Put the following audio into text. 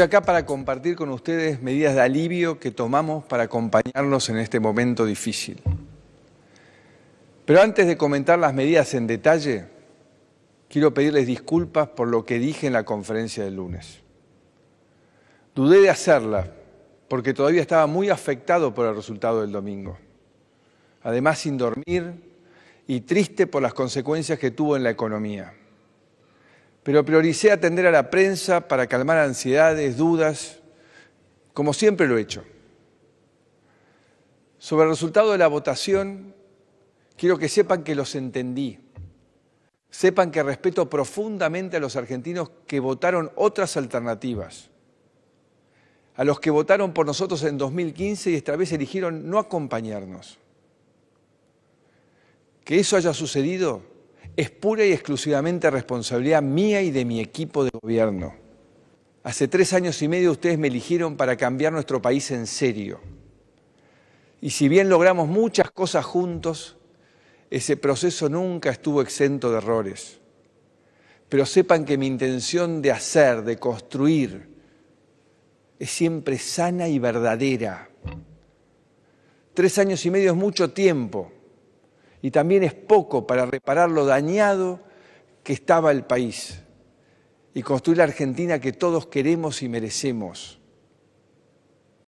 Estoy acá para compartir con ustedes medidas de alivio que tomamos para acompañarnos en este momento difícil. Pero antes de comentar las medidas en detalle, quiero pedirles disculpas por lo que dije en la conferencia del lunes. Dudé de hacerla porque todavía estaba muy afectado por el resultado del domingo. Además, sin dormir y triste por las consecuencias que tuvo en la economía pero prioricé atender a la prensa para calmar ansiedades, dudas, como siempre lo he hecho. Sobre el resultado de la votación, quiero que sepan que los entendí. Sepan que respeto profundamente a los argentinos que votaron otras alternativas, a los que votaron por nosotros en 2015 y esta vez eligieron no acompañarnos. Que eso haya sucedido es pura y exclusivamente responsabilidad mía y de mi equipo de gobierno. Hace tres años y medio ustedes me eligieron para cambiar nuestro país en serio. Y si bien logramos muchas cosas juntos, ese proceso nunca estuvo exento de errores. Pero sepan que mi intención de hacer, de construir, es siempre sana y verdadera. Tres años y medio es mucho tiempo y también es poco para reparar lo dañado que estaba el país y construir la Argentina que todos queremos y merecemos.